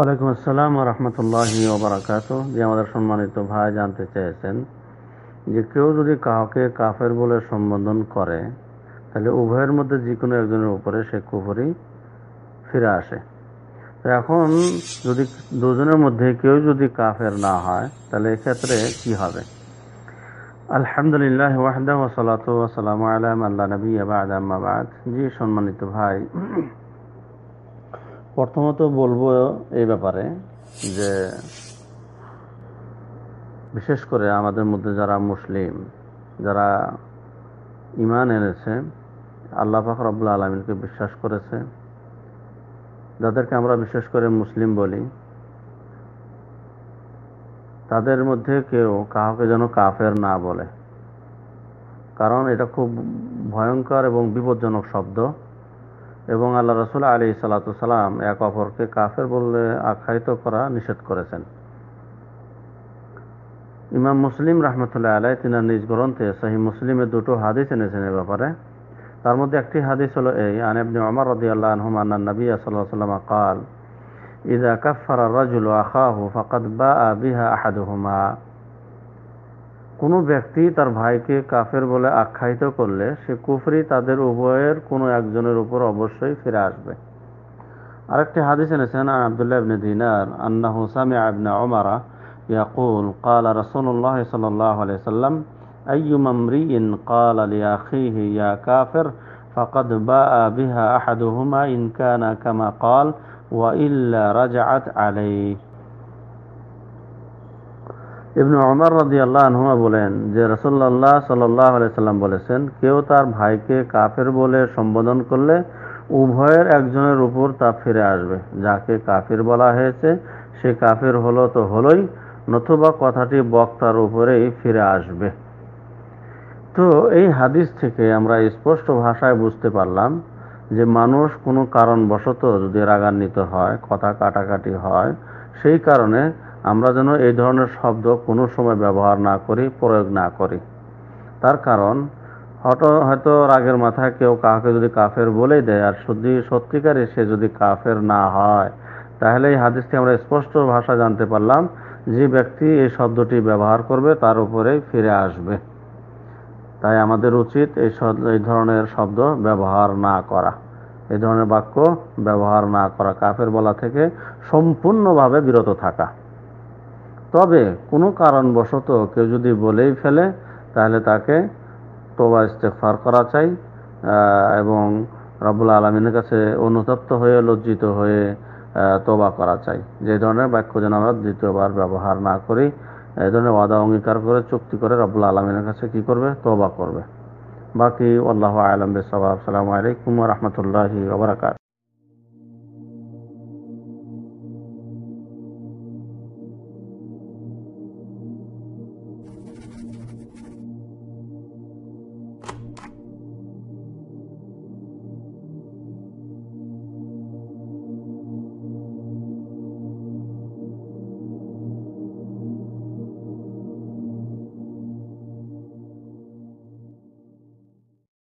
ওয়ালাইকুম আসসালাম রহমতুল্লাহ ওবরাকাত যে আমাদের সম্মানিত ভাই জানতে চেয়েছেন যে কেউ যদি কাউকে কাফের বলে সম্বোধন করে তাহলে উভয়ের মধ্যে যে কোনো একজনের উপরে সে কুফরি ফিরে আসে তো এখন যদি দুজনের মধ্যে কেউ যদি কাফের না হয় তাহলে এক্ষেত্রে কি হবে আলহামদুলিল্লাহ ওয়াহদা ওসলাত ওসালাম আল্লাহ নবী আবাদ আম্মাবাদ জি সম্মানিত ভাই প্রথমত বলবো এই ব্যাপারে যে বিশেষ করে আমাদের মধ্যে যারা মুসলিম যারা ইমান এনেছে আল্লাহ আবুল্লা আলমিনকে বিশ্বাস করেছে যাদেরকে আমরা বিশেষ করে মুসলিম বলি তাদের মধ্যে কেউ কাউকে যেন কাফের না বলে কারণ এটা খুব ভয়ঙ্কর এবং বিপজ্জনক শব্দ এবং আল্লাহ রসুল আলী সালাতাম এক অপরকে কাফের বললে আখ্যায়িত করা নিষেধ করেছেন ইমাম মুসলিম রহমতুল্লাহ আলাই তিনি নিজ গ্রন্থে সেই মুসলিমের দুটো হাদিস এনেছেন এ ব্যাপারে তার মধ্যে একটি হাদিস হল এই আনেবনি অমর রদি আল্লাহ নবী সাল্লাম আকাল ইদা কফার রাজুল আখাহু ফকদ বা আবিহা আহাদুহমা কোনো ব্যক্তি তার ভাইকে কাফের বলে আখ্যায়িত করলে সে কুফরি তাদের উভয়ের কোনো একজনের উপর অবশ্যই ফিরে আসবে আরেকটি হাদিস এনেছেন আবদুল্লাহ ইবনে দিনার আন্না হুসামি আবনা ওমারা ইয়াকুল قال رسول الله صلى الله عليه وسلم أي امرئ قال لأخيه يا كافر فقد باء بها أحدهما إن كان كما قال وإلا رجعت عليه ইবনু অমর রদি আল্লাহ আনহুমা বলেন যে রসল্লাহ সাল্লাহ আলাইসাল্লাম বলেছেন কেউ তার ভাইকে কাফের বলে সম্বোধন করলে উভয়ের একজনের উপর তা ফিরে আসবে যাকে কাফির বলা হয়েছে সে কাফের হলো তো হলোই নতুবা কথাটি বক্তার উপরেই ফিরে আসবে তো এই হাদিস থেকে আমরা স্পষ্ট ভাষায় বুঝতে পারলাম যে মানুষ কোনো কারণবশত যদি রাগান্বিত হয় কথা কাটাকাটি হয় সেই কারণে আমরা যেন এই ধরনের শব্দ কোনো সময় ব্যবহার না করি প্রয়োগ না করি তার কারণ হয়তো হয়তো রাগের মাথায় কেউ কাউকে যদি কাফের বলেই দেয় আর সত্যি সত্যিকারে সে যদি কাফের না হয় তাহলে এই হাদিসটি আমরা স্পষ্ট ভাষা জানতে পারলাম যে ব্যক্তি এই শব্দটি ব্যবহার করবে তার উপরে ফিরে আসবে তাই আমাদের উচিত এই এই ধরনের শব্দ ব্যবহার না করা এই ধরনের বাক্য ব্যবহার না করা কাফের বলা থেকে সম্পূর্ণভাবে বিরত থাকা তবে কোনো কারণবশত কেউ যদি বলেই ফেলে তাহলে তাকে তোবা ইস্তেকফার করা চাই এবং রব্বুল আলমিনের কাছে অনুতপ্ত হয়ে লজ্জিত হয়ে তোবা করা চাই যে ধরনের বাক্য যেন আমরা দ্বিতীয়বার ব্যবহার না করি এই ধরনের ওয়াদা অঙ্গীকার করে চুক্তি করে রব্বুল আলমিনের কাছে কি করবে তোবা করবে বাকি আল্লাহ আলম বেসবাব সালামু আলাইকুম রহমতুল্লাহি ওবরাকাত